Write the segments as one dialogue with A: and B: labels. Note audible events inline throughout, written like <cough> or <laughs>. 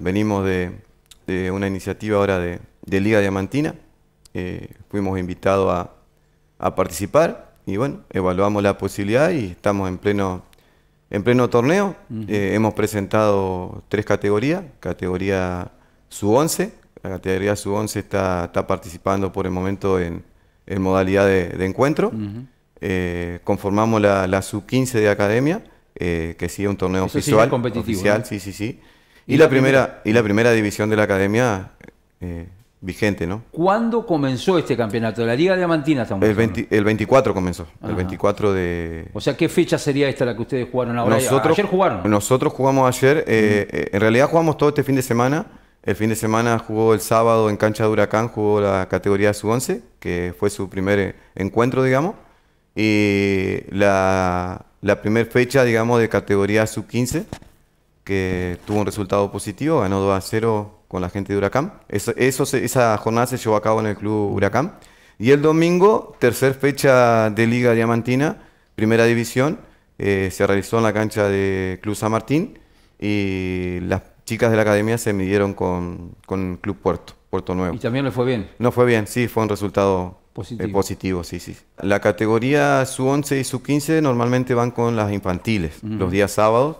A: Venimos de, una iniciativa ahora de, Liga Diamantina, eh, fuimos invitados a, participar y bueno, evaluamos la posibilidad y estamos en pleno, torneo. Eh, hemos presentado tres categorías, categoría sub-11, la categoría sub-11 está, participando por el momento en, modalidad de, encuentro. Eh, conformamos la, sub-15 de academia, que sigue un torneo oficial. sí, sí, sí. Y, la primera, y la primera división de la academia eh, vigente, ¿no?
B: ¿Cuándo comenzó este campeonato? La Liga Diamantina estamos
A: el, el 24 comenzó, el 24 de...
B: O sea, ¿qué fecha sería esta la que ustedes jugaron ahora? Nosotros, ayer jugaron.
A: Nosotros jugamos ayer, eh, eh, en realidad jugamos todo este fin de semana. El fin de semana jugó el sábado en cancha de Huracán, jugó la categoría sub-11, que fue su primer encuentro, digamos. Y la, la primera fecha, digamos, de categoría sub-15 que tuvo un resultado positivo, ganó 2 a 0 con la gente de Huracán. Eso, esa jornada se llevó a cabo en el club Huracán. Y el domingo, tercer fecha de Liga Diamantina, primera división, eh, se realizó en la cancha de Club San Martín y las chicas de la academia se midieron con, con Club Puerto, Puerto Nuevo. ¿Y también le fue bien? No fue bien, sí, fue un resultado eh, positivo, positivo sí, sí. La categoría sub-11 y sub-15 normalmente van con las infantiles, los días sábados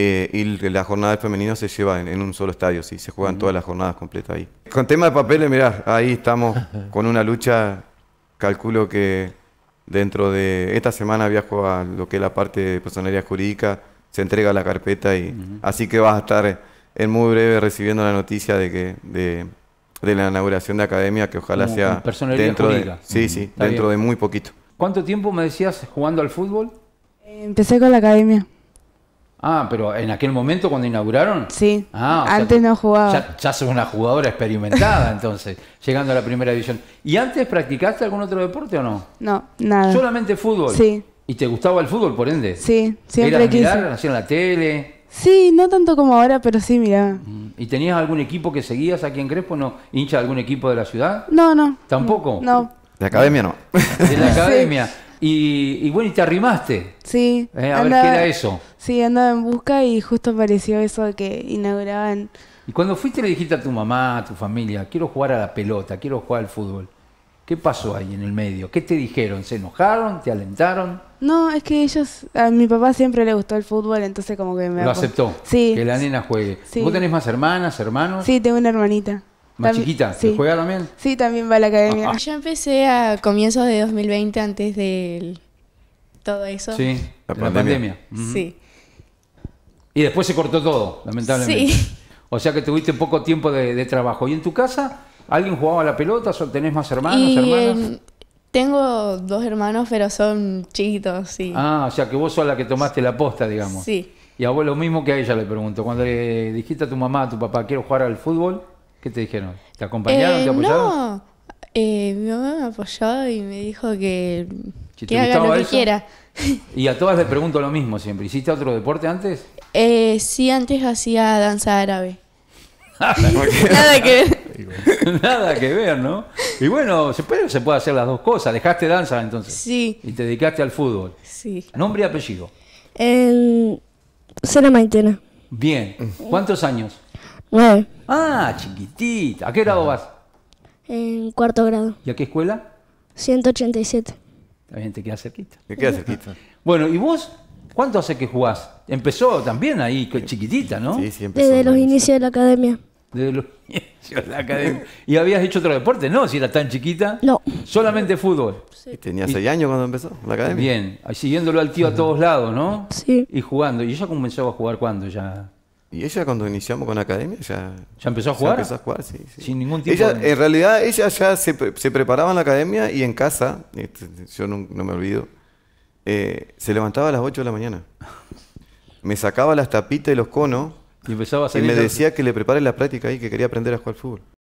A: eh, y la jornada femenino se lleva en, un solo estadio, sí, se juegan todas las jornadas completas ahí. Con tema de papeles, mirá, ahí estamos <laughs> con una lucha, calculo que dentro de esta semana viajo a lo que es la parte de personería jurídica, se entrega la carpeta y así que vas a estar en muy breve recibiendo la noticia de que de, la inauguración de academia que ojalá sea dentro sí, sí, dentro de muy poquito.
B: ¿Cuánto tiempo me decías jugando al fútbol? Empecé con la academia. Ah, pero en aquel momento cuando inauguraron. Sí. Ah, antes no jugaba. Ya, ya, sos una jugadora experimentada, <laughs> entonces, llegando a la primera división. ¿Y antes practicaste algún otro deporte o no? No, nada. Solamente fútbol. Sí. ¿Y te gustaba el fútbol, por ende? Sí, siempre ¿Eras quise. mirar, en la tele? Sí, no tanto como ahora, pero sí miraba. Mm, ¿Y tenías algún equipo que seguías aquí en Crespo? ¿No? ¿Hincha algún equipo de la ciudad? No, no. ¿Tampoco? No. ¿De academia no? ¿De la <laughs> academia? Y, bueno, y te arrimaste. Sí. Eh, a ver qué era eso. Sí, andaba en busca y justo apareció eso que inauguraban. Y cuando fuiste le dijiste a tu mamá, a tu familia, quiero jugar a la pelota, quiero jugar al fútbol. ¿Qué pasó ahí en el medio? ¿Qué te dijeron? ¿Se enojaron? ¿Te alentaron? No, es que ellos, a mi papá siempre le gustó el fútbol, entonces como que me... Lo aceptó. Sí. Que la nena juegue. ¿Vos tenés más hermanas, hermanos? Sí, tengo una hermanita. ¿Más chiquita? ¿Te sí. también? Sí, también va a la academia. Ah, ah. Yo empecé a comienzos de 2020, antes de todo eso. Sí, la, pandemia. Sí. Y después se cortó todo, lamentablemente. Sí. <laughs> O sea que tuviste poco tiempo de, trabajo. ¿Y en tu casa alguien jugaba a la pelota? o ¿Tenés más hermanos, tengo dos hermanos, pero son chiquitos, sí. Ah, o sea que vos sos la que tomaste la posta, digamos. Sí. Y a vos lo mismo que a ella le pregunto. Cuando le dijiste a tu mamá, a tu papá, quiero jugar al fútbol, ¿Qué te dijeron? ¿Te acompañaron? ¿Te eh, apoyaron? No, eh, mi mamá me apoyó y me dijo que, haga lo que quiera. Y a todas les pregunto lo mismo siempre. ¿Hiciste otro deporte antes? Eh, sí, antes hacía danza árabe. Ah, <laughs> Nada que ver. <laughs> Nada que ver, ¿no? Y bueno, espero puede, se puede hacer las dos cosas. Dejaste danza entonces. Sí. Y te dedicaste al fútbol. Sí. Nombre y apellido. El... Sena Maitena. Bien. Mm. ¿Cuántos años? Nueve. Eh. Ah, chiquitita. ¿A qué grado vas? En cuarto grado. ¿Y a qué escuela? 187. También te queda cerquita. queda cerquita. Bueno, ¿y vos? ¿Cuánto hace que jugás? Empezó también ahí, chiquitita, ¿no? Sí, sí, empezó. Desde los inicios de la academia. Desde los <laughs> inicios de la academia. ¿Y habías hecho otro deporte? No, si era tan chiquita. No. Solamente fútbol. Sí. Tenía seis años cuando empezó la academia. Bien, siguiéndolo al tío a todos lados, ¿no? Sí. Y jugando. ¿Y ella comenzaba a jugar cuándo ya? Y ella cuando iniciamos con la academia ya... ¿Ya empezó a jugar?
A: sí. Sin ningún tipo ella, En realidad ella ya se, preparaba en la academia y en casa, este, yo no, me olvido, eh, se levantaba a las 8 de la mañana. Me sacaba las tapitas y los conos
B: y, empezaba a y me decía
A: que le prepare la práctica ahí, que quería aprender a jugar fútbol.